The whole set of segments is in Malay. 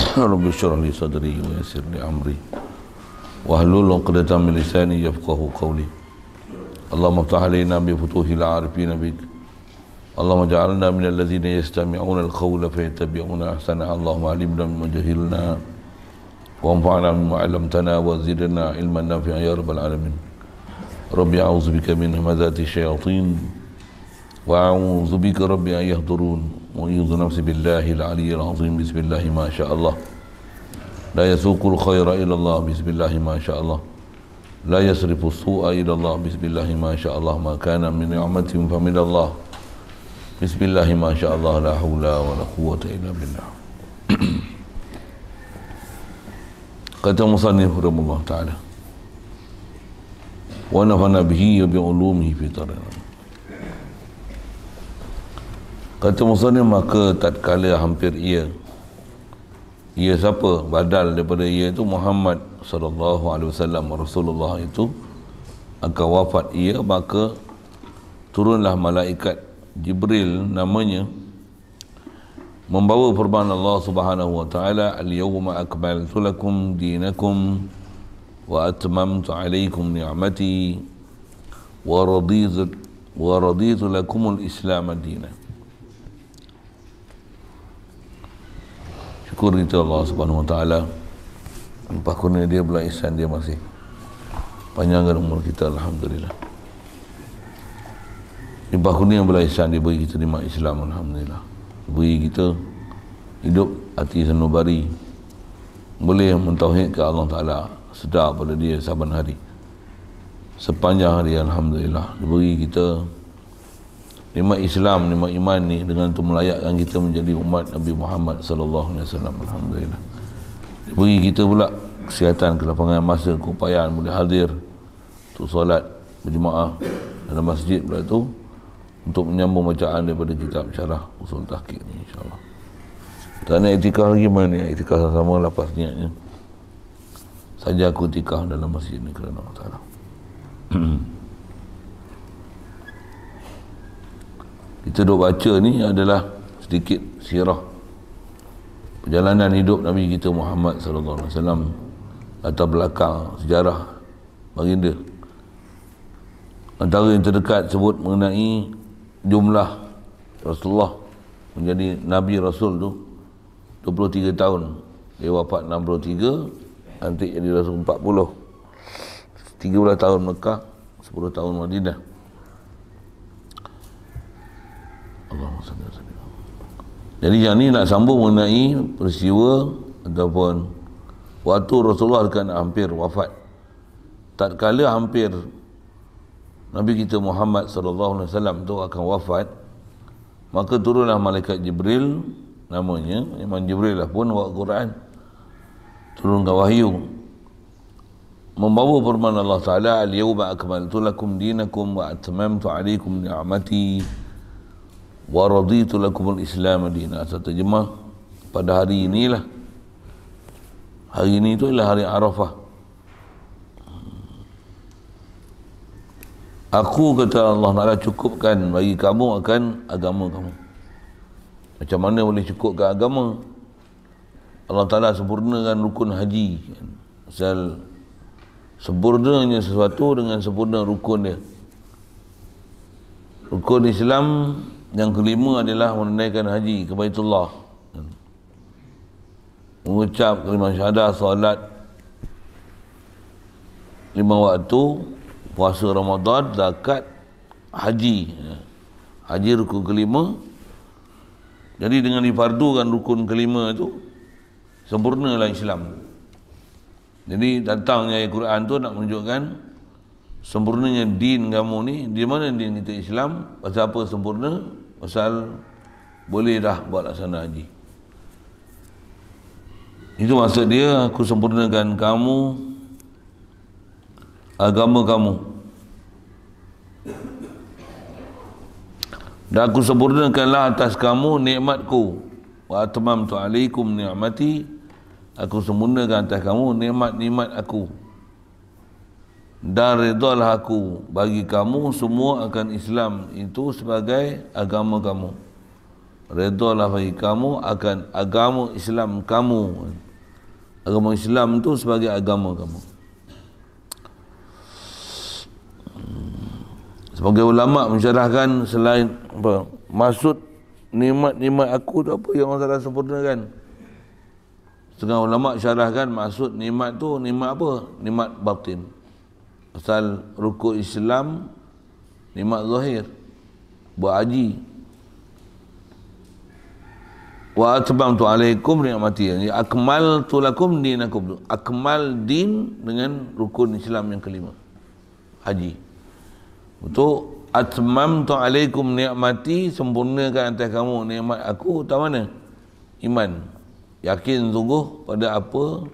رب اشرح لي صدري ويسر لي امري واحلل عقدة من لساني يفقه قولي اللهم افتح علينا بفتوح العارفين بك اللهم اجعلنا من الذين يستمعون القول فيتبعون احسنه اللهم علمنا مما جهلنا وانفعنا بما علمتنا وزدنا علما نافعا يا رب العالمين ربي اعوذ بك من همزات الشياطين واعوذ بك ربي ان يهدرون معيض نفس بالله العلي العظيم بسم الله ما شاء الله لا يسوق الخير إلى الله بسم الله ما شاء الله لا يصرف السوء إلى الله بسم الله ما شاء الله ما كان من نعمة فمن الله بسم الله ما شاء الله لا حول ولا قوة إلا بالله قد مصنف رب الله تعالى ونفعنا به وبعلومه في طريقنا Kata Musa ni maka tatkala hampir ia ia siapa badal daripada ia itu Muhammad sallallahu alaihi wasallam Rasulullah itu akan wafat ia maka turunlah malaikat Jibril namanya membawa firman Allah Subhanahu wa taala al-yawma akmaltu lakum dinakum wa atmamtu alaikum ni'mati wa raditu wa raditu lakum al-islam dinan syukur itu Allah Subhanahu Wa Taala. Limpah kurnia dia belah ihsan dia masih panjangkan umur kita alhamdulillah. Limpah kurnia belah ihsan dia bagi kita terima Islam alhamdulillah. Bagi kita hidup hati sanubari boleh mentauhid ke Allah Taala sedar pada dia saban hari. Sepanjang hari alhamdulillah bagi kita nikmat Islam nikmat iman ni dengan tu melayakkan kita menjadi umat Nabi Muhammad sallallahu alaihi wasallam alhamdulillah bagi kita pula kesihatan kelapangan masa keupayaan boleh hadir untuk solat berjemaah dalam masjid pula tu untuk menyambung bacaan daripada kitab syarah usul tahqiq ni insyaallah tanya etika lagi mana ni etika sama-sama lepas niatnya saja aku tikah dalam masjid ni kerana Allah Ta'ala kita duk baca ni adalah sedikit sirah perjalanan hidup Nabi kita Muhammad sallallahu alaihi wasallam atau belakang sejarah baginda antara yang terdekat sebut mengenai jumlah Rasulullah menjadi Nabi Rasul tu 23 tahun dia wafat 63 nanti jadi Rasul 40 13 tahun Mekah 10 tahun Madinah Allahumma salli wa sallim jadi yang ni nak sambung mengenai peristiwa ataupun waktu Rasulullah akan hampir wafat tak kala hampir Nabi kita Muhammad sallallahu alaihi wasallam tu akan wafat maka turunlah malaikat Jibril namanya Iman Jibril lah pun wa Quran turunkan wahyu membawa firman Allah Taala al yawma akmaltu lakum dinakum wa atmamtu alaikum ni'mati wa raditu lakumul islam adina atau terjemah pada hari inilah hari ini tu ialah hari arafah aku kata Allah nak cukupkan bagi kamu akan agama kamu macam mana boleh cukupkan agama Allah Ta'ala sempurnakan rukun haji pasal sempurnanya sesuatu dengan sempurna rukun dia rukun Islam yang kelima adalah menunaikan haji ke Baitullah mengucap kelima syahadah salat lima waktu puasa Ramadan zakat haji haji rukun kelima jadi dengan difardukan rukun kelima itu sempurnalah Islam jadi datangnya ayat Quran tu nak menunjukkan sempurnanya din kamu ni di mana din kita Islam pasal apa sempurna pasal boleh dah buat laksana haji itu maksud dia aku sempurnakan kamu agama kamu dan aku sempurnakanlah atas kamu nikmatku wa atmamtu alaikum ni'mati aku sempurnakan atas kamu nikmat-nikmat aku dan redalah aku bagi kamu semua akan Islam itu sebagai agama kamu redalah bagi kamu akan agama Islam kamu agama Islam itu sebagai agama kamu sebagai ulama mencerahkan selain apa maksud nikmat-nikmat aku tu apa yang Allah sempurnakan setengah ulama syarahkan maksud nikmat tu nikmat apa nikmat batin pasal rukun Islam nikmat zahir buat haji wa atbamtu alaikum ni'mati ya akmal tu lakum dinakum akmal din dengan rukun Islam yang kelima haji itu tu alaikum ni'mati sempurnakan atas kamu nikmat aku utama mana iman yakin sungguh pada apa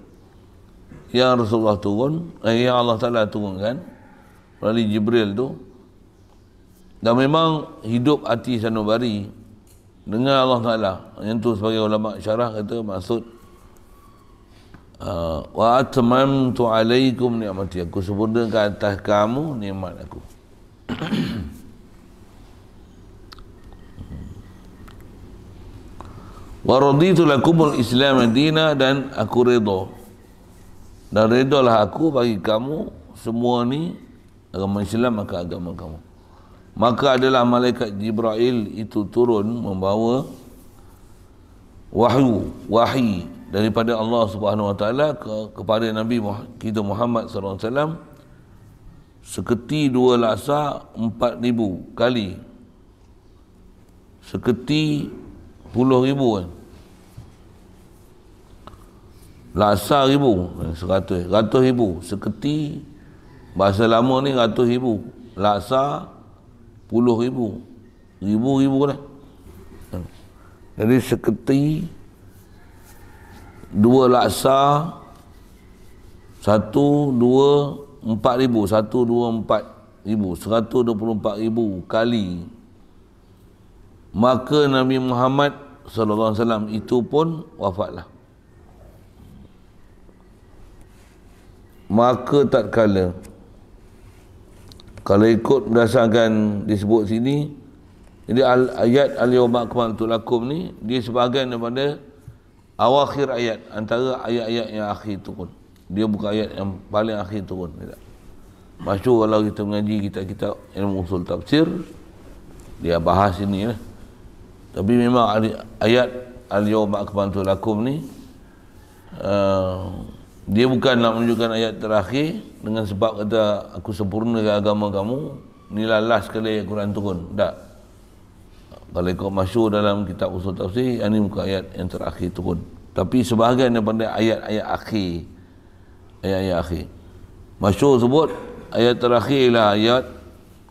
yang Rasulullah turun eh, yang Allah Ta'ala kan, melalui Jibril tu dan memang hidup hati sanubari dengan Allah Ta'ala yang tu sebagai ulama syarah kata maksud uh, wa atmam tu alaikum ni'mati aku sempurnakan atas kamu nikmat aku wa raditu lakumul islam dina dan aku redha dan redalah aku bagi kamu semua ni agama Islam maka agama kamu. Maka adalah malaikat Jibril itu turun membawa wahyu, wahyi daripada Allah Subhanahu Wa Taala kepada Nabi kita Muhammad Sallallahu Alaihi Wasallam seketi dua laksa empat ribu kali seketi puluh ribuan. Laksa ribu, seratus, ratus ribu. Seketi, bahasa lama ni ratus ribu. Laksa, puluh ribu. Ribu-ribu lah. Hmm. Jadi seketi, dua laksa, satu, dua, empat ribu. Satu, dua, empat ribu. Seratus, dua puluh empat ribu kali. Maka Nabi Muhammad SAW itu pun wafatlah. maka tak kala kalau ikut berdasarkan disebut sini jadi al ayat al-yawma akmaltu lakum ni dia sebahagian daripada awakhir ayat antara ayat-ayat yang akhir turun dia bukan ayat yang paling akhir turun tidak masuk kalau kita mengaji kita kita ilmu usul tafsir dia bahas ini lah. tapi memang ayat al-yawma akmaltu lakum ni eh, dia bukan nak menunjukkan ayat terakhir dengan sebab kata aku sempurnakan agama kamu inilah last sekali ayat Quran turun tak kalau ikut masyur dalam kitab usul tafsir ini bukan ayat yang terakhir turun tapi sebahagian daripada ayat-ayat akhir ayat-ayat akhir masyur sebut ayat terakhir ialah ayat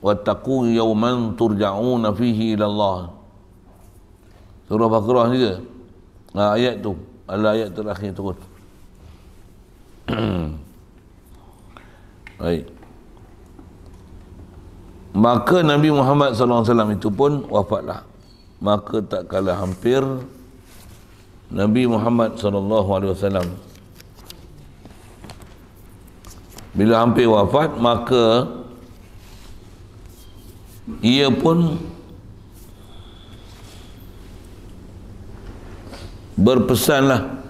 wattaqu yawman turja'una fihi ilallah surah baqarah ni ke ha, ayat tu adalah ayat terakhir turun Baik. Maka Nabi Muhammad sallallahu alaihi wasallam itu pun wafatlah. Maka tak kala hampir Nabi Muhammad sallallahu alaihi wasallam bila hampir wafat maka ia pun berpesanlah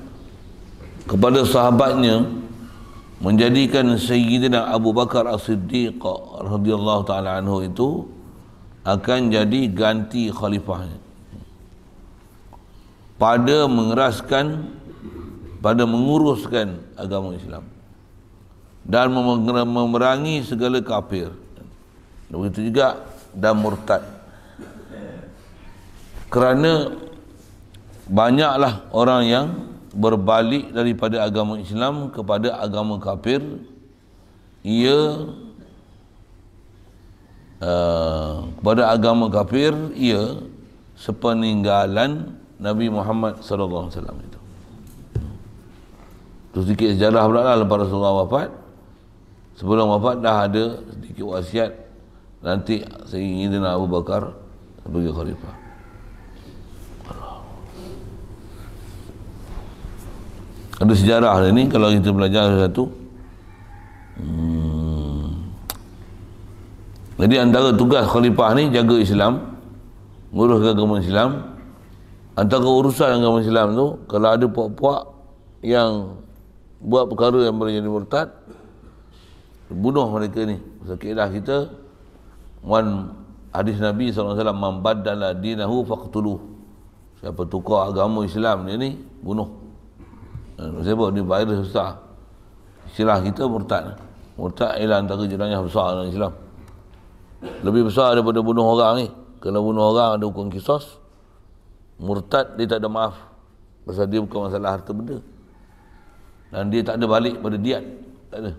kepada sahabatnya menjadikan Sayyidina Abu Bakar As-Siddiq radhiyallahu taala anhu itu akan jadi ganti khalifahnya pada mengeraskan pada menguruskan agama Islam dan memerangi segala kafir begitu juga dan murtad kerana banyaklah orang yang berbalik daripada agama Islam kepada agama kafir ia uh, kepada agama kafir ia sepeninggalan Nabi Muhammad sallallahu alaihi wasallam itu. Tu sedikit sejarah pula lah lepas Rasulullah wafat. Sebelum wafat dah ada sedikit wasiat nanti Sayyidina Abu Bakar sebagai khalifah. ada sejarah ni kalau kita belajar satu hmm. jadi antara tugas khalifah ni jaga Islam nguruskan agama Islam antara urusan agama Islam tu kalau ada puak-puak yang buat perkara yang boleh jadi murtad bunuh mereka ni sekiranya kita one hadis Nabi SAW man baddala dinahu faqtuluh siapa tukar agama Islam ni ni bunuh Eh, sebab ni virus besar istilah kita murtad murtad ialah antara jenayah besar dalam Islam lebih besar daripada bunuh orang ni kalau bunuh orang ada hukum kisos murtad dia tak ada maaf pasal dia bukan masalah harta benda dan dia tak ada balik pada diat tak ada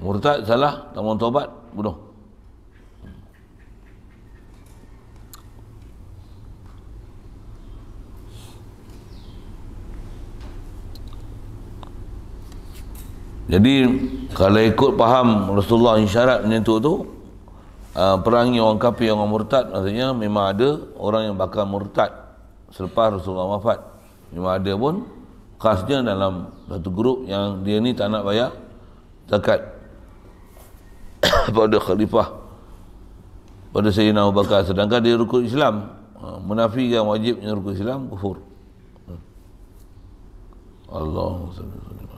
murtad salah tak mahu tobat bunuh jadi kalau ikut faham Rasulullah isyarat macam tu tu ah, perangi orang kafir yang murtad maksudnya memang ada orang yang bakal murtad selepas Rasulullah wafat memang ada pun khasnya dalam satu grup yang dia ni tak nak bayar zakat pada khalifah pada Sayyidina Abu Bakar sedangkan dia rukun Islam ah, menafikan wajibnya rukun Islam kufur hmm. Allah SWT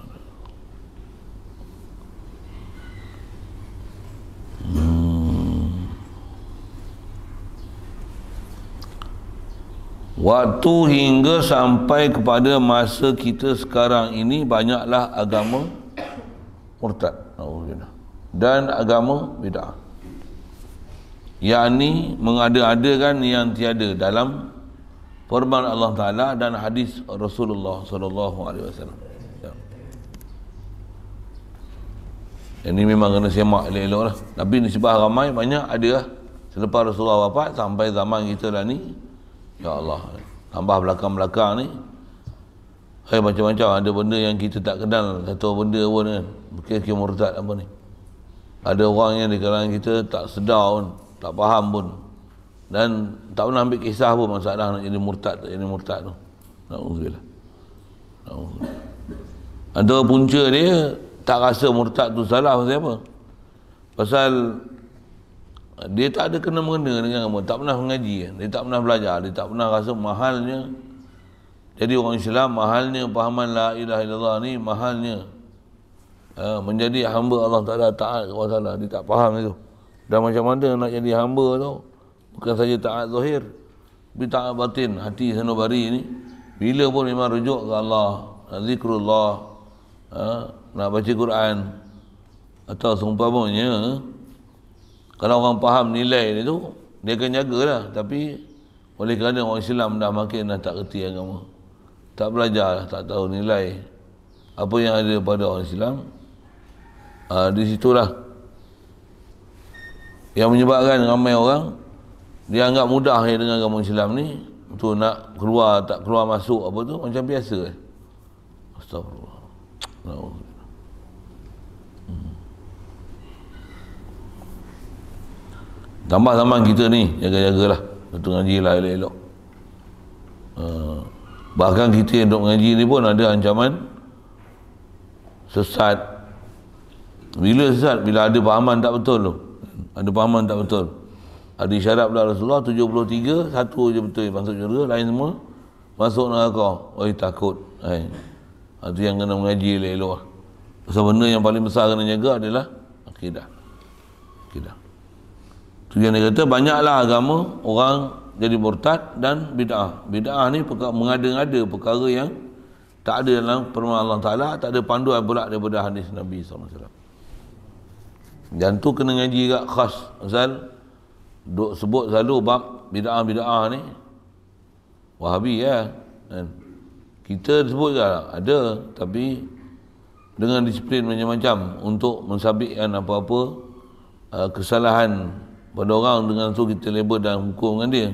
waktu hingga sampai kepada masa kita sekarang ini banyaklah agama murtad dan agama bid'ah yakni mengada-adakan yang tiada dalam firman Allah Taala dan hadis Rasulullah SAW. alaihi ya. Ini memang kena semak elok-elok lah. Tapi nisbah ramai banyak ada lah. Selepas Rasulullah wafat sampai zaman kita dah ni, Ya Allah Tambah belakang-belakang ni Eh macam-macam ada benda yang kita tak kenal Satu benda pun kan Mungkin murtad apa ni Ada orang yang di kalangan kita tak sedar pun Tak faham pun Dan tak pernah ambil kisah pun masalah nak jadi murtad Tak jadi murtad tu Na'udzubillah Na'udzubillah Ada punca dia Tak rasa murtad tu salah pasal apa Pasal dia tak ada kena-mengena dengan kamu tak pernah mengaji kan. dia tak pernah belajar dia tak pernah rasa mahalnya jadi orang Islam mahalnya pahaman la ilaha illallah ni mahalnya uh, menjadi hamba Allah Ta'ala taat kepada Allah dia tak faham itu dan macam mana nak jadi hamba tu bukan saja taat zahir tapi taat batin hati sanubari ni bila pun memang rujuk ke Allah zikrullah uh, nak baca Quran atau sumpah punya uh, kalau orang faham nilai ni tu dia akan jagalah tapi oleh kerana orang Islam dah makin dah tak reti agama tak belajar lah, tak tahu nilai apa yang ada pada orang Islam uh, di situlah yang menyebabkan ramai orang dia anggap mudah ya, dengan agama Islam ni tu nak keluar tak keluar masuk apa tu macam biasa eh? astagfirullah tambah zaman kita ni jaga jaga lah untuk ngaji lah elok-elok uh, bahkan kita yang duduk ngaji ni pun ada ancaman sesat bila sesat? bila ada pahaman tak betul tu ada pahaman tak betul ada isyarat pula Rasulullah 73 satu je betul masuk syurga lain semua masuk nak kau, oi takut hai. itu ah, yang kena mengaji elok-elok lah sebab benda yang paling besar kena jaga adalah akidah akidah itu yang dia kata banyaklah agama orang jadi murtad dan bid'ah. Bid'ah ni mengada-ngada perkara yang tak ada dalam firman Allah Taala, tak ada panduan pula daripada hadis Nabi SAW alaihi wasallam. Dan tu kena ngaji juga khas. Zal duk sebut selalu bab bid'ah-bid'ah ni. Wahabi ya. Dan kita sebut juga ada tapi dengan disiplin macam-macam untuk mensabitkan apa-apa eh, kesalahan pada orang dengan tu kita label dan hukum dengan dia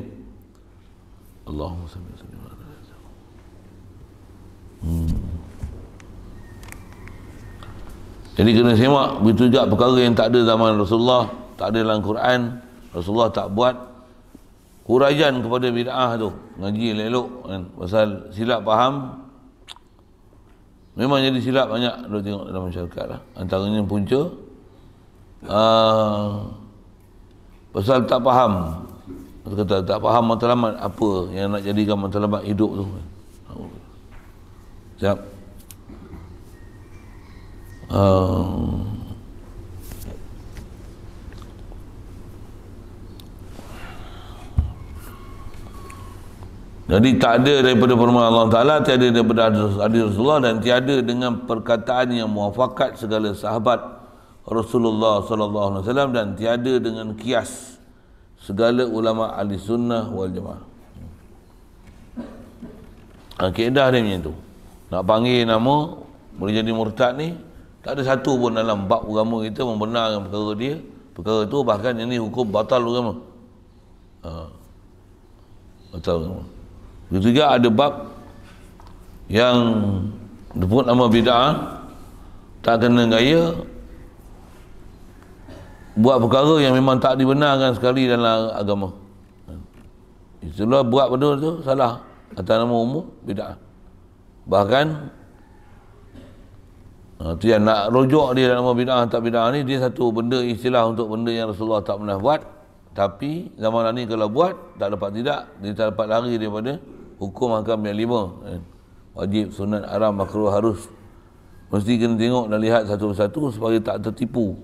Allahumma sami sami wa hmm. jadi kena semak begitu juga perkara yang tak ada zaman Rasulullah tak ada dalam Quran Rasulullah tak buat kurajan kepada bid'ah tu ngaji yang elok kan pasal silap faham memang jadi silap banyak lu tengok dalam masyarakat lah antaranya punca aa uh, pasal tak faham dia kata tak faham matlamat apa yang nak jadikan matlamat hidup tu siap uh. Um. Jadi tak ada daripada firman Allah Ta'ala Tiada daripada hadis Rasulullah Dan tiada dengan perkataan yang muafakat Segala sahabat Rasulullah sallallahu alaihi wasallam dan tiada dengan kias segala ulama ahli sunnah wal jamaah. Ha, akidah dia macam tu. Nak panggil nama boleh jadi murtad ni tak ada satu pun dalam bab agama kita membenarkan perkara dia. Perkara tu bahkan ini hukum batal agama. Ha. Batal agama. Begitu juga ada bab yang disebut nama bid'ah tak kena gaya buat perkara yang memang tak dibenarkan sekali dalam agama itulah buat benda tu salah atas nama umum tidak bahkan itu ha, yang nak rujuk dia dalam nama bid'ah tak bid'ah ni dia satu benda istilah untuk benda yang Rasulullah tak pernah buat tapi zaman ni kalau buat tak dapat tidak dia tak dapat lari daripada hukum hakam yang lima eh, wajib sunat aram. makruh harus mesti kena tengok dan lihat satu persatu supaya tak tertipu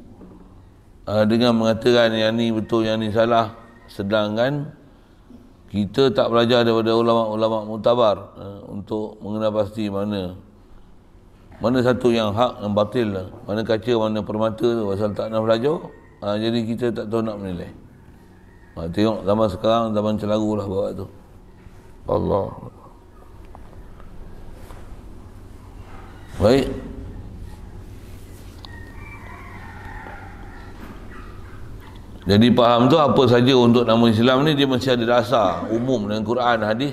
uh, dengan mengatakan yang ni betul yang ni salah sedangkan kita tak belajar daripada ulama-ulama mutabar uh, untuk mengenal pasti mana mana satu yang hak yang batil lah. mana kaca mana permata tu pasal tak nak belajar uh, jadi kita tak tahu nak menilai uh, tengok zaman sekarang zaman celaru lah bawa tu Allah Baik, Jadi faham tu apa saja untuk nama Islam ni dia mesti ada dasar umum dengan Quran hadis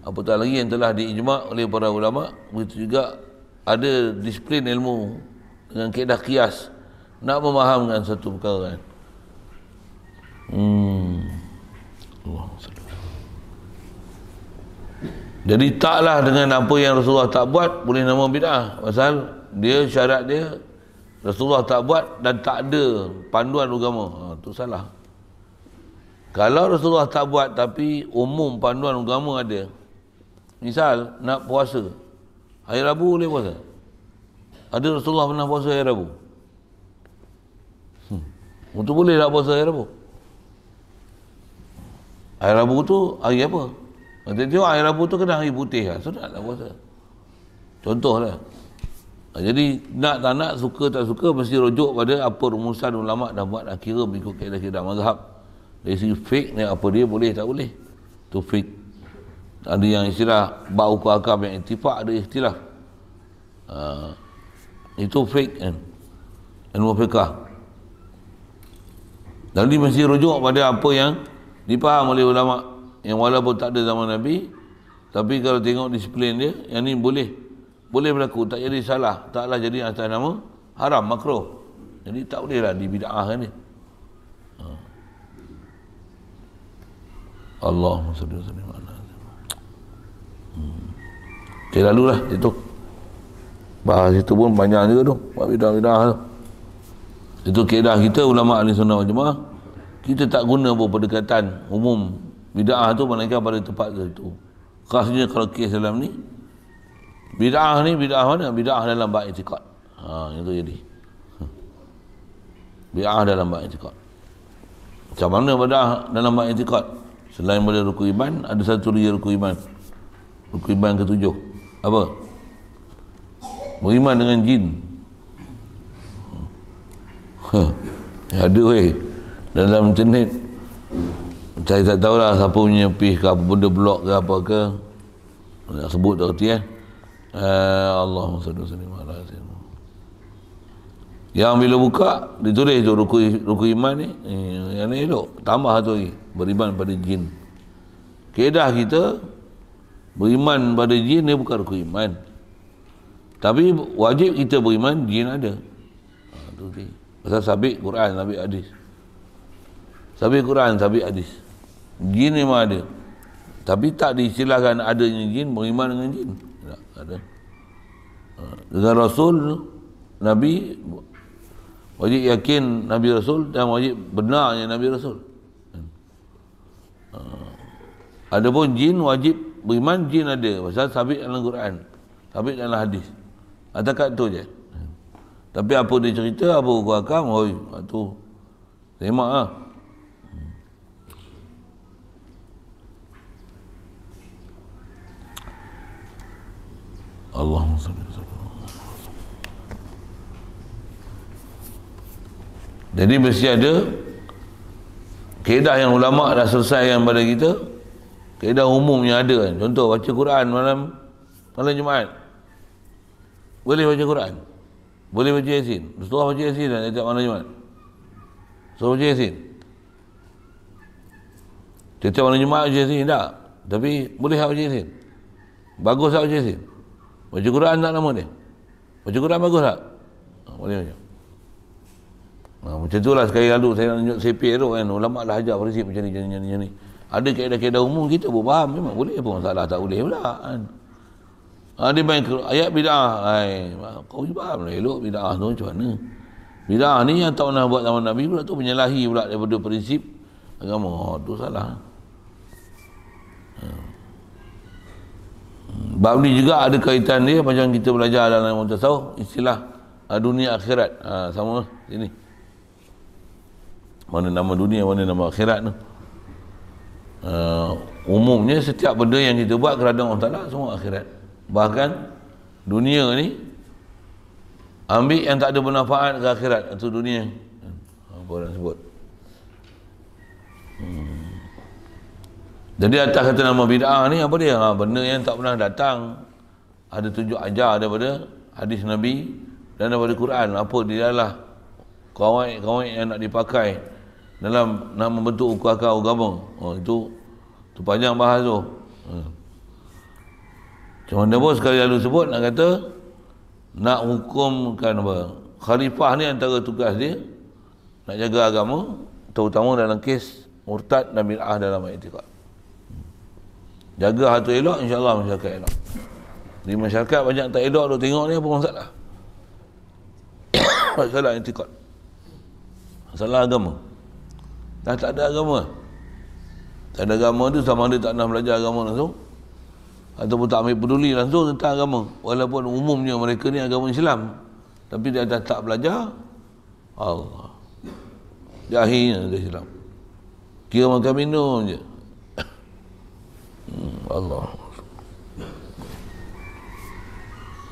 apa tak lagi yang telah diijma oleh para ulama begitu juga ada disiplin ilmu dengan kaedah kias nak memahamkan satu perkara kan. Hmm. Allah Jadi taklah dengan apa yang Rasulullah tak buat boleh nama bid'ah. Pasal dia syarat dia Rasulullah tak buat dan tak ada panduan agama. Ha? tu salah kalau Rasulullah tak buat tapi umum panduan agama ada misal nak puasa hari Rabu boleh puasa ada Rasulullah pernah puasa hari Rabu hmm. untuk boleh tak puasa hari Rabu hari Rabu tu hari apa Nanti tengok hari rabu tu kena hari putih lah. Sudah tak lah puasa. Contoh lah. Ha, jadi nak tak nak suka tak suka mesti rujuk pada apa rumusan ulama dah buat dah kira mengikut kaedah-kaedah mazhab dari segi fiqh ni apa dia boleh tak boleh tu fiqh ada yang istilah bau ke akam yang intifak ada istilah ha, uh, itu fake kan ilmu fiqah dan dia mesti rujuk pada apa yang dipaham oleh ulama yang walaupun tak ada zaman Nabi tapi kalau tengok disiplin dia yang ni boleh boleh berlaku tak jadi salah taklah jadi atas nama haram makruh jadi tak bolehlah di bid'ah ni Allah ha. sallallahu alaihi wasallam hmm. Okay, lalu lah itu bahas itu pun banyak juga tu buat bidah-bidah tu itu keadaan kita ulama' ahli sunnah wal jemaah kita tak guna pun perdekatan umum bidah tu malaikat pada tempat tu khasnya kalau kes dalam ni Bid'ah ni bid'ah mana? Bid'ah dalam bab i'tikad. Ha, itu jadi. Bid'ah dalam bab i'tikad. Macam mana bid'ah dalam bab i'tikad? Selain pada rukun iman, ada satu lagi rukun iman. Rukun iman ketujuh. Apa? Beriman dengan jin. Ha. Ada weh dalam internet saya tak tahulah siapa punya pih ke apa benda blok ke apa ke nak sebut tak kerti eh ya? Eh, Allahumma salli wa sallim ala sayyidina yang bila buka ditulis tu ruku ruku iman ni eh, yang ni elok tambah satu lagi beriman pada jin kedah kita beriman pada jin ni bukan ruku iman tapi wajib kita beriman jin ada ha, tu dia pasal sabit Quran sabit hadis sabit Quran sabit hadis jin ni memang ada tapi tak diistilahkan adanya jin beriman dengan jin tak ada ha. dengan Rasul Nabi wajib yakin Nabi Rasul dan wajib benarnya Nabi Rasul ha. ada pun jin wajib beriman jin ada pasal sabit dalam Quran sabit dalam hadis atakat tu je tapi apa dia cerita apa hukum akam oi tu semak lah اللهم صل وسلم Jadi mesti ada kaedah yang ulama' dah selesai yang pada kita. Kaedah umum yang ada. Kan. Contoh baca Quran malam malam Jumaat. Boleh baca Quran. Boleh baca Yasin. Setelah baca Yasin dan setiap malam Jumaat. So baca Yasin. Setiap malam Jumaat baca Yasin tak. Tapi boleh baca Yasin. Bagus baca Yasin. Baca Quran tak nama dia? Baca Quran bagus tak? Ha, boleh baca. Ha, macam tu lah sekali lalu saya nak tunjuk sepi erok kan. Ulama lah ajar prinsip macam ni, macam ni, macam ni, macam ni. Ada kaedah-kaedah umum kita pun faham. Memang boleh pun. Salah tak boleh pula kan. Ha, dia main ayat bid'ah. Hai, kau faham lah elok bid'ah tu macam mana. Bid'ah ni yang tak pernah buat zaman Nabi pula tu menyalahi pula daripada prinsip agama. Ha, tu salah. Ha. Bab ni juga ada kaitan dia macam kita belajar dalam tasawuf istilah ah, dunia akhirat. Ha, sama sini. Mana nama dunia, mana nama akhirat tu. Ha, umumnya setiap benda yang kita buat kerana Allah Ta'ala semua akhirat. Bahkan dunia ni ambil yang tak ada manfaat ke akhirat atau dunia. Apa orang sebut. Hmm. Jadi atas kata nama bid'ah ni apa dia? Ha, benda yang tak pernah datang ada tunjuk ajar daripada hadis Nabi dan daripada Quran. Apa dia lah kawaik-kawaik yang nak dipakai dalam nak membentuk ukuah-ukuah agama. Oh, itu, itu panjang bahas tu. Hmm. Macam mana pun sekali lalu sebut nak kata nak hukumkan apa? Khalifah ni antara tugas dia nak jaga agama terutama dalam kes murtad dan bid'ah dalam etikat. Jaga hati elok, insyaAllah masyarakat elok. Di masyarakat banyak tak elok, duk tengok ni apa masalah? masalah yang tikut. Masalah agama. Dah tak ada agama. Tak ada agama tu sama ada tak nak belajar agama langsung. Ataupun tak ambil peduli langsung tentang agama. Walaupun umumnya mereka ni agama Islam. Tapi dia dah tak belajar. Allah. Dia akhirnya dia Islam. Kira makan minum je. Allah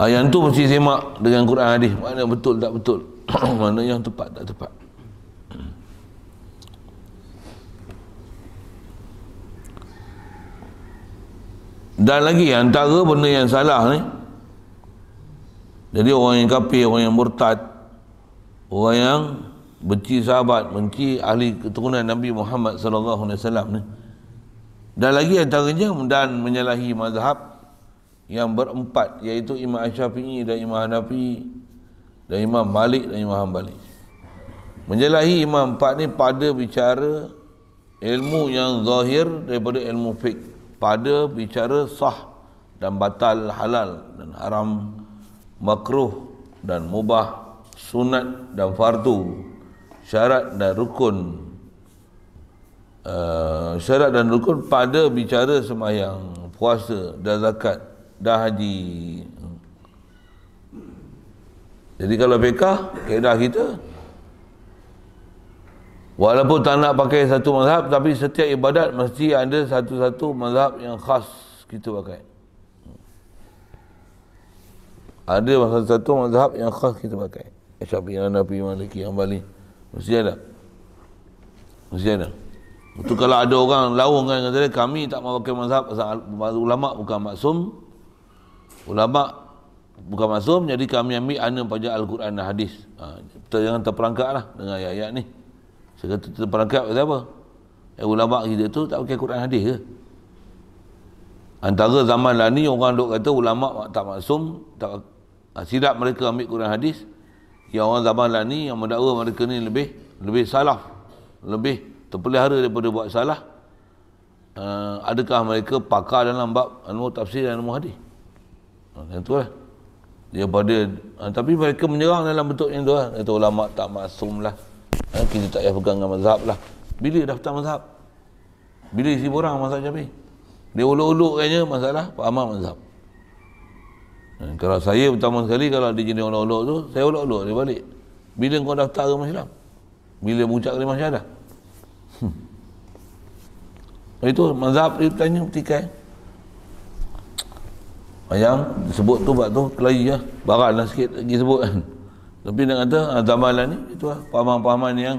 Ayat tu mesti semak dengan Quran hadis Mana betul tak betul Mana yang tepat tak tepat Dan lagi antara benda yang salah ni Jadi orang yang kafir, orang yang murtad Orang yang benci sahabat, benci ahli keturunan Nabi Muhammad sallallahu alaihi wasallam ni. Dan lagi antaranya dan menyalahi mazhab yang berempat iaitu Imam Syafi'i dan Imam Hanafi dan Imam Malik dan Imam Hanbali. Menyalahi Imam empat ni pada bicara ilmu yang zahir daripada ilmu fik, pada bicara sah dan batal halal dan haram makruh dan mubah sunat dan fardu syarat dan rukun uh, syarat dan rukun pada bicara semayang puasa dan zakat dan haji jadi kalau pekah keadaan kita walaupun tak nak pakai satu mazhab tapi setiap ibadat mesti ada satu-satu mazhab yang khas kita pakai ada masalah satu mazhab yang khas kita pakai Syafi'i, Hanafi, Maliki, Ambali Mesti ada Mesti ada itu kalau ada orang lawang kan kata kami tak mahu pakai mazhab pasal ulama bukan maksum. Ulama bukan maksum jadi kami ambil ana pada al-Quran dan hadis. Ha, jangan terperangkaplah dengan ayat-ayat ni. Saya kata terperangkap pasal apa? Eh, ulama kita tu tak pakai Quran hadis ke? Antara zaman lah ni orang dok kata ulama tak maksum, tak ha, silap mereka ambil Quran hadis. Yang orang zaman lah ni yang mendakwa mereka ni lebih lebih salaf, lebih terpelihara daripada buat salah uh, adakah mereka pakar dalam bab anu tafsir dan ilmu hadis ha, macam tu lah dia pada uh, ha, tapi mereka menyerang dalam bentuk yang tu lah kata ulama' tak maksum lah uh, kita tak payah pegang dengan mazhab lah bila daftar mazhab bila isi borang masa macam ni dia olok-olok kanya masalah pahamah mazhab uh, kalau saya pertama sekali kalau dia jenis olok-olok tu saya olok-olok dia balik bila kau daftar ke masyarakat bila bucak ke masyarakat Hmm. Itu mazhab dia tanya petikai. Yang sebut tu buat tu kelahi lah. Barat lah sikit lagi sebut kan. Tapi nak kata ah, zaman ni, itu ah paham pahaman yang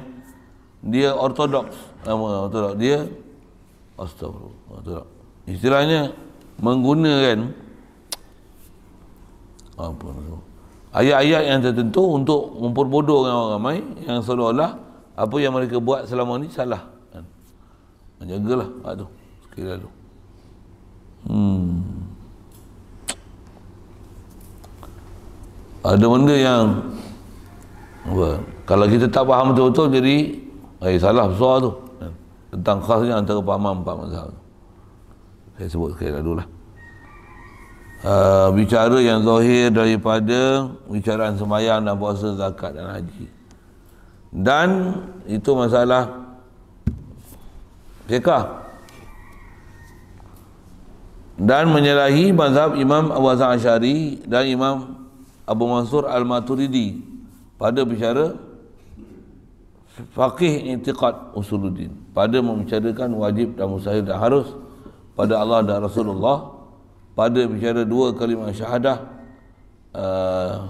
dia ortodoks. Nama ortodoks. Dia astagfirullah. Ortodok. Istilahnya menggunakan apa tu. Ayat-ayat yang tertentu untuk memperbodohkan orang ramai yang seolah-olah apa yang mereka buat selama ni salah. Menjagalah hak tu sekiranya tu. Hmm. Ada benda yang apa, kalau kita tak faham betul-betul jadi eh, salah besar tu. Tentang khasnya antara pahaman empat mazhab tu. Saya sebut sekali dulu lah. Uh, bicara yang zahir daripada bicaraan sembahyang dan puasa zakat dan haji dan itu masalah fiqah dan menyalahi mazhab Imam Abu Hasan Asyari dan Imam Abu Mansur Al-Maturidi pada bicara faqih intiqad usuluddin pada membicarakan wajib dan mustahil dan harus pada Allah dan Rasulullah pada bicara dua kalimah syahadah uh,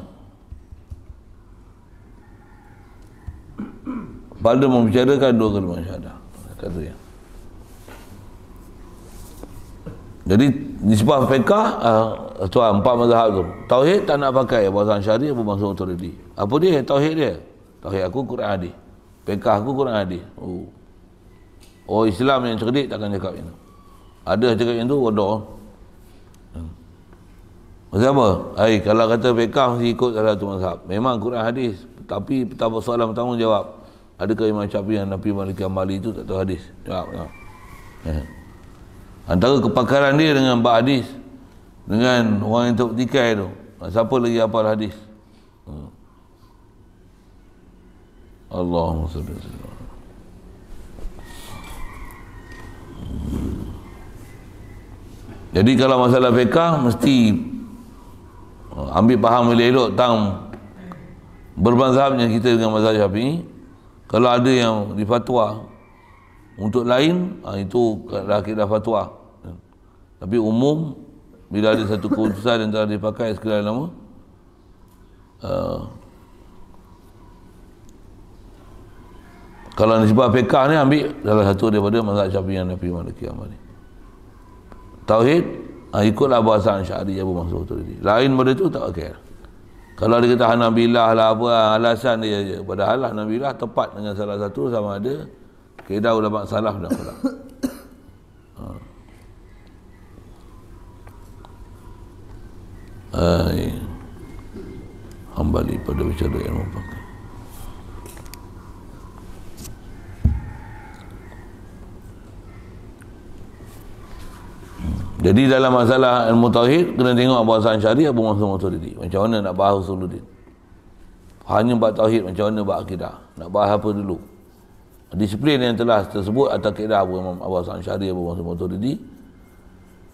pada membicarakan dua kalimah syahadah kata yang jadi nisbah fiqah uh, tuan empat mazhab tu tauhid tak nak pakai bahasa Syari Abu Mansur Maturidi apa dia tauhid dia tauhid aku Quran hadis fiqah aku Quran hadis oh oh Islam yang cerdik takkan cakap ini ada cakap yang tu bodoh hmm. Maksud apa? Hai, kalau kata fiqah mesti ikut salah satu mazhab. Memang Quran hadis. Tapi pertama soalan pertama jawab. Adakah Imam Syafi'i yang Nabi Malik Ambali itu tak tahu hadis? Jawab. jawab. Eh antara kepakaran dia dengan bab hadis dengan orang yang tertikai tu ah, siapa lagi apa hadis hmm. Allahumma salli alaihi wasallam hmm. jadi kalau masalah fiqah mesti ah, ambil faham elok-elok tentang berbangsa kita dengan mazhab Syafi'i kalau ada yang difatwa untuk lain ah, itu dah kira fatwa tapi umum bila ada satu keputusan yang telah dipakai sekian lama uh, ah, kalau nisbah fiqah ni ambil salah satu daripada mazhab syafi'i yang nafi malik kiamat ni tauhid uh, ikutlah bahasa syari yang bermaksud tu ini. lain benda tu tak okey kalau dia kata Hanabilah lah apa alasan dia padahal Hanabilah tepat dengan salah satu sama ada Kira ulama salah dah pula. Ha. Hai. Kembali pada bicara yang pakai. Jadi dalam masalah ilmu tauhid kena tengok Abu Hasan Syari Abu Mansur Maturidi. Macam mana nak bahas Rasulullah? Hanya buat tauhid macam mana buat akidah? Nak bahas apa dulu? disiplin yang telah tersebut atau kaedah Abu Imam Abu Hasan Syari Abu Hasan Maturidi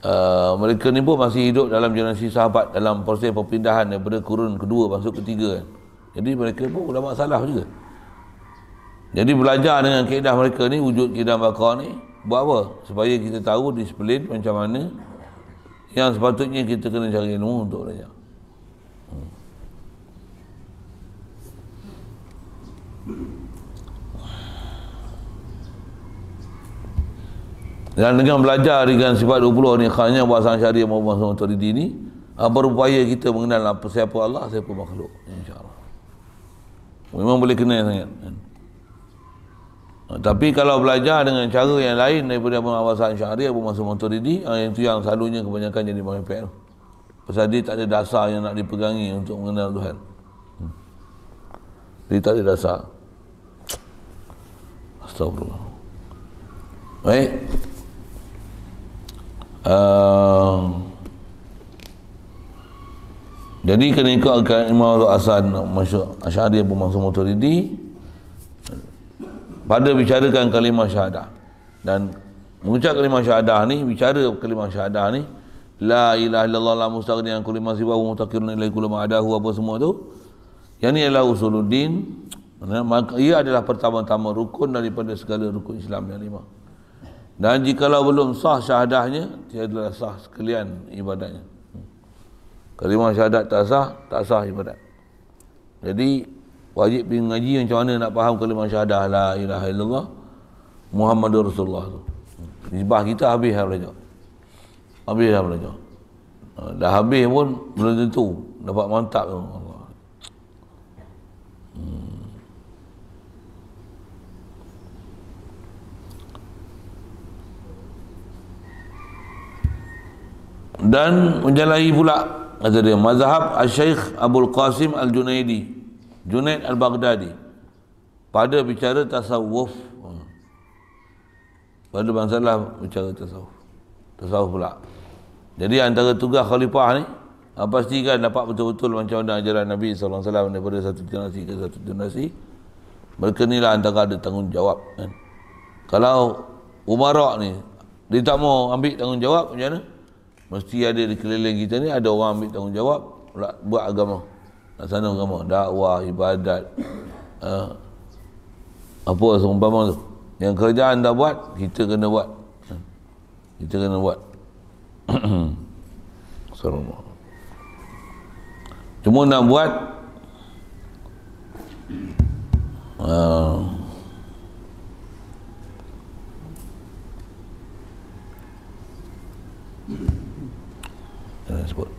uh, mereka ni pun masih hidup dalam generasi sahabat dalam proses perpindahan daripada kurun kedua masuk ketiga kan jadi mereka pun ulama salaf juga jadi belajar dengan kaedah mereka ni wujud kaedah bakar ni buat apa? supaya kita tahu disiplin macam mana yang sepatutnya kita kena cari ilmu untuk belajar hmm. dan dengan belajar dengan sifat 20 ni khasnya bahasa syariah Muhammad SAW Turidi ni ah, berupaya kita mengenal apa siapa Allah siapa makhluk insyaAllah memang boleh kenal sangat ah, tapi kalau belajar dengan cara yang lain daripada pengawasan syariah pun masuk motor Yang itu yang selalunya kebanyakan jadi bahan PL. Sebab dia tak ada dasar yang nak dipegangi untuk mengenal Tuhan. Hmm. Dia tak ada dasar. Astagfirullah. Baik. Eh? Ehm, jadi kena ikutkan Imam Abdul Hasan Asyari masuk motor ini. pada bicarakan kalimah syahadah dan mengucap kalimah syahadah ni bicara kalimah syahadah ni la ilaha illallah la mustaghni an kulli ma siwa wa mutaqirun ilai kulli ma adahu apa semua tu yang ni adalah usuluddin maka ia adalah pertama-tama rukun daripada segala rukun Islam yang lima dan jikalau belum sah syahadahnya, dia adalah sah sekalian ibadahnya. Kalimah syahadat tak sah, tak sah ibadat. Jadi, wajib pergi ngaji macam mana nak faham kalimah syahadah la ilaha illallah Muhammad Rasulullah tu. Nisbah kita habis lah belajar. Habis lah belajar. Ha, dah habis pun belum tentu dapat mantap tu. dan menyalahi pula kata dia mazhab Syekh Abdul Qasim Al-Junaidi Junaid Al-Baghdadi pada bicara tasawuf pada masalah bicara tasawuf tasawuf pula jadi antara tugas khalifah ni pastikan dapat betul-betul macam mana ajaran Nabi SAW daripada satu generasi ke satu generasi mereka ni lah antara ada tanggungjawab kan? kalau Umarok ni dia tak mau ambil tanggungjawab macam mana mesti ada di keliling kita ni ada orang ambil tanggungjawab buat agama laksana agama dakwah ibadat uh, apa seumpama tu yang kerja anda buat kita kena buat ha. kita kena buat Assalamualaikum cuma nak buat uh, thank you Jangan eh, sebut.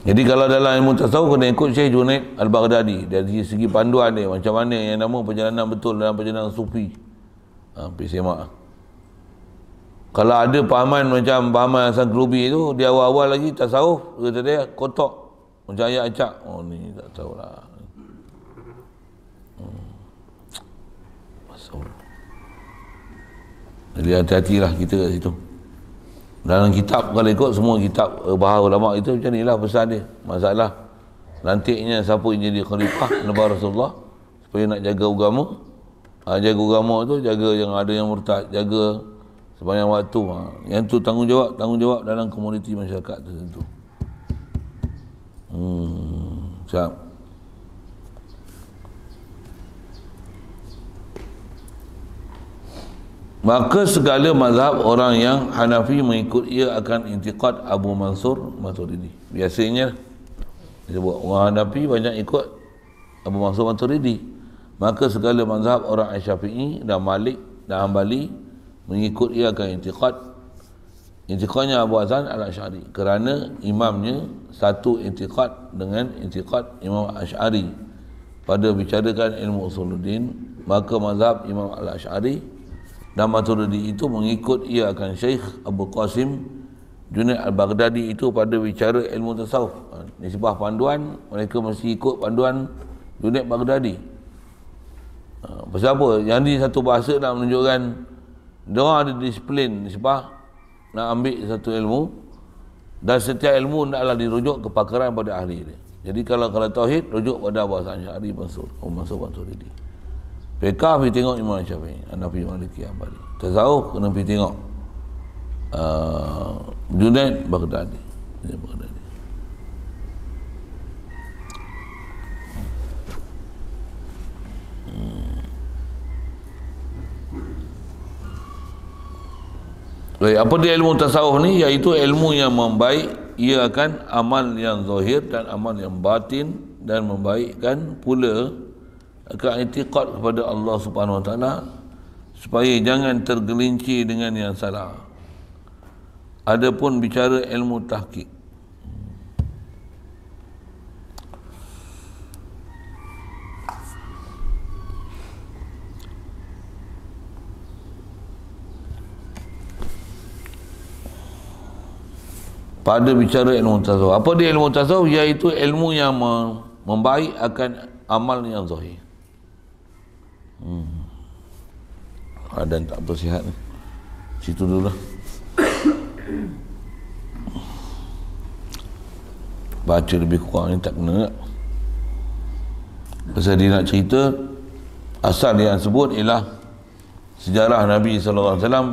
Jadi kalau dalam ilmu tahu, kena ikut Syekh Junaid Al-Baghdadi dari segi panduan dia macam mana yang nama perjalanan betul dalam perjalanan sufi. Ha, semak. Kalau ada pahaman macam pahaman Hasan Kelubi tu dia awal-awal lagi tasawuf kata dia kotak macam ayat acak. Oh ni tak tahulah. Hmm. Jadi hati lah kita kat situ dalam kitab kalau ikut semua kitab eh, bahawa ulama itu macam inilah pesan dia masalah lantiknya siapa yang jadi khalifah Nabi Rasulullah supaya nak jaga agama ha, jaga agama tu jaga yang ada yang murtad jaga sepanjang waktu ha. yang tu tanggungjawab tanggungjawab dalam komuniti masyarakat tertentu hmm siap Maka segala mazhab orang yang Hanafi mengikut ia akan intiqad Abu Mansur Maturidi. Biasanya disebut orang Hanafi banyak ikut Abu Mansur Maturidi. Maka segala mazhab orang Syafi'i dan Malik dan Hanbali mengikut ia akan intiqad intiqadnya Abu Hasan Al-Asy'ari kerana imamnya satu intiqad dengan intiqad Imam Al-Asy'ari pada bicarakan ilmu usuluddin maka mazhab Imam Al-Asy'ari dan Maturidi itu mengikut ia akan Syekh Abu Qasim Junaid Al-Baghdadi itu pada bicara ilmu tasawuf Ini ha, sebuah panduan mereka mesti ikut panduan Junaid Baghdadi ha, pasal apa? yang ini satu bahasa nak menunjukkan mereka ada disiplin nisbah nak ambil satu ilmu dan setiap ilmu adalah dirujuk ke kepakaran pada ahli dia jadi kalau kalau tauhid rujuk pada bahasa Syahri Mansur Mansur Mansur Didi Fekah pergi tengok Imam Syafi'i Anda pergi Maliki Ambali Tazawuf kena pergi tengok uh, Junaid Baghdadi Junaid Baghdadi hmm. Eh, apa dia ilmu tasawuf ni? Iaitu ilmu yang membaik Ia akan amal yang zahir dan amal yang batin Dan membaikkan pula akan itiqat kepada Allah Subhanahu Wa Taala supaya jangan tergelincir dengan yang salah. Adapun bicara ilmu tahqiq pada bicara ilmu tasawuf apa dia ilmu tasawuf iaitu ilmu yang membaik akan amal yang zahir hmm. ada yang tak betul sihat ni situ dulu lah. baca lebih kurang ni tak kena pasal dia nak cerita asal dia yang sebut ialah sejarah Nabi Sallallahu Alaihi Wasallam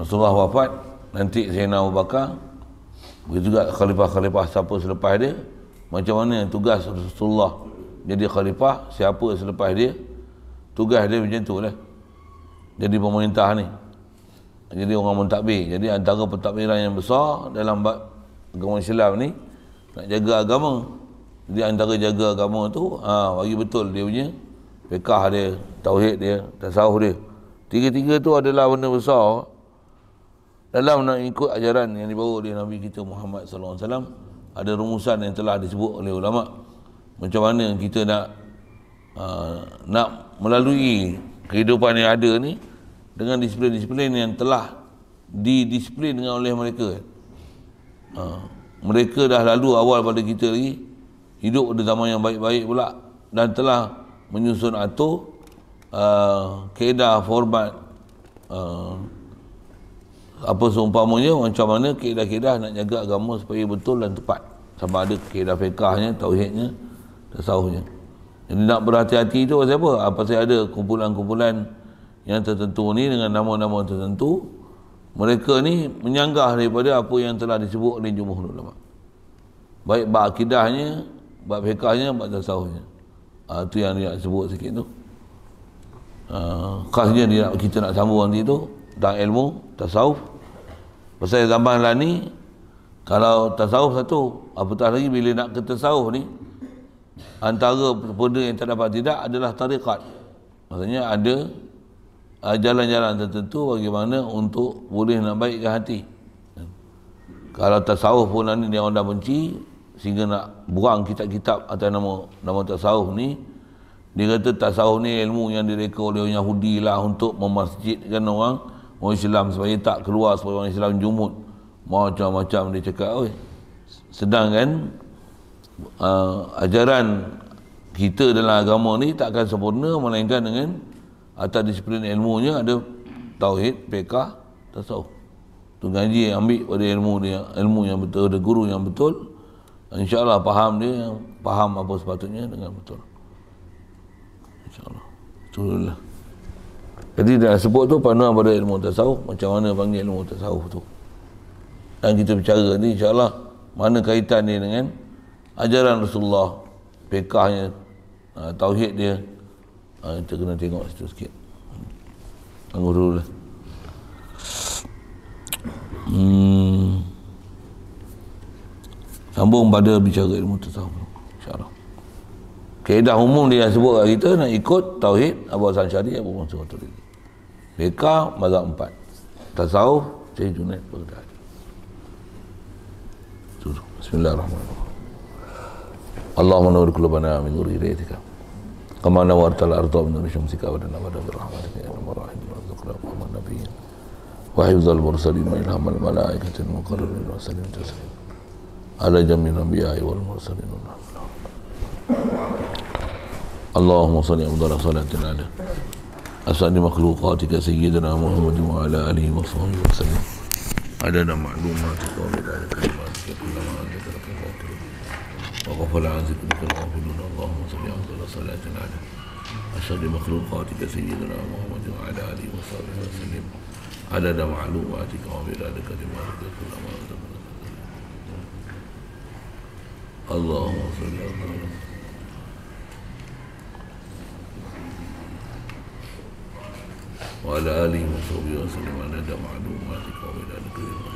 Rasulullah wafat nanti Zainal Abu Bakar begitu juga khalifah-khalifah siapa selepas dia macam mana tugas Rasulullah jadi khalifah siapa selepas dia tugas dia macam tu lah jadi pemerintah ni jadi orang mentadbir jadi antara pentadbiran yang besar dalam agama Islam ni nak jaga agama jadi antara jaga agama tu ah ha, bagi betul dia punya fiqah dia tauhid dia tasawuf dia tiga-tiga tu adalah benda besar dalam nak ikut ajaran yang dibawa oleh Nabi kita Muhammad SAW. ada rumusan yang telah disebut oleh ulama macam mana kita nak Ha, nak melalui kehidupan yang ada ni dengan disiplin-disiplin yang telah didisiplin dengan oleh mereka uh, mereka dah lalu awal pada kita lagi hidup pada zaman yang baik-baik pula dan telah menyusun atur uh, keedah format uh, apa seumpamanya macam mana keedah-keedah nak jaga agama supaya betul dan tepat sama ada keedah fiqahnya, tauhidnya, tasawuhnya. Nak berhati-hati itu pasal apa? Ha, pasal ada kumpulan-kumpulan yang tertentu ni dengan nama-nama tertentu mereka ni menyanggah daripada apa yang telah disebut oleh jumhur ulama. Baik bab akidahnya, bab fiqahnya, bab tasawufnya. Ha, ah, itu yang dia sebut sikit tu. Ah, ha, dia nak, kita nak sambung nanti tu tentang ilmu tasawuf. Pasal zaman lah ni kalau tasawuf satu, apatah lagi bila nak ke tasawuf ni, antara benda yang tak dapat tidak adalah tarikat maksudnya ada eh, jalan-jalan tertentu bagaimana untuk boleh nak baikkan hati kalau tasawuf pun lah nanti dia orang dah benci sehingga nak buang kitab-kitab atau nama nama tasawuf ni dia kata tasawuf ni ilmu yang direka oleh Yahudi lah untuk memasjidkan orang orang Islam supaya tak keluar supaya orang Islam jumut macam-macam dia cakap sedangkan uh, ajaran kita dalam agama ni tak akan sempurna melainkan dengan atas disiplin ilmunya ada tauhid, fiqh, tasawuf. Tu ngaji yang ambil pada ilmu dia, ilmu yang betul, ada guru yang betul. Insya-Allah faham dia, faham apa sepatutnya dengan betul. Insya-Allah. Itulah. Jadi dah sebut tu pandu pada ilmu tasawuf, macam mana panggil ilmu tasawuf tu. Dan kita bercara ni insya-Allah mana kaitan dia dengan ajaran Rasulullah pekahnya uh, tauhid dia uh, kita kena tengok situ sikit tengok dulu lah. Hmm. sambung pada bicara ilmu tersawuf insyaAllah kaedah umum dia yang sebut kita nak ikut tauhid Abu Hassan Syari Abu Hassan Syari Beka mazhab empat tasawuf Syed Junaid Baghdad Bismillahirrahmanirrahim اللهم نور قلوبنا من نور هدايتك كما نورت الارض من نور شمسك ودنا ودا برحمتك يا ارحم الراحمين وارزقنا رحم النبيين وحفظ المرسلين من والهم الملائكه المقربين وسلم تسليما على جميع الانبياء والمرسلين اللهم صل افضل صلاه على اسعد مخلوقاتك سيدنا محمد وعلى اله وصحبه وسلم عدد معلوماتك ومداد كلماتك كلما عندك لك وغفل عن ذكرك الغافلون اللهم صل على صلاة على أشهد مخلوقاتك سيدنا محمد وعلى آله وصحبه وسلم عدد معلوماتك ومداد كلماتك كل ما اللهم صل على وعلى آله وصحبه وسلم عدد معلوماتك ومداد كلماتك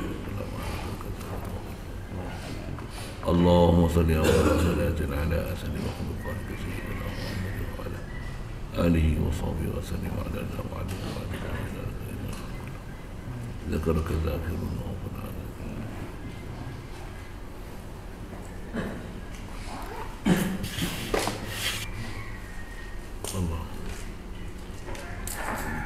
اللهم صل وسلم صلاة على أسد مخلوقاتك سيدنا محمد وعلى آله وصحبه وسلم على الأبعاد وعلى ذكرك ذاكر وغفر الله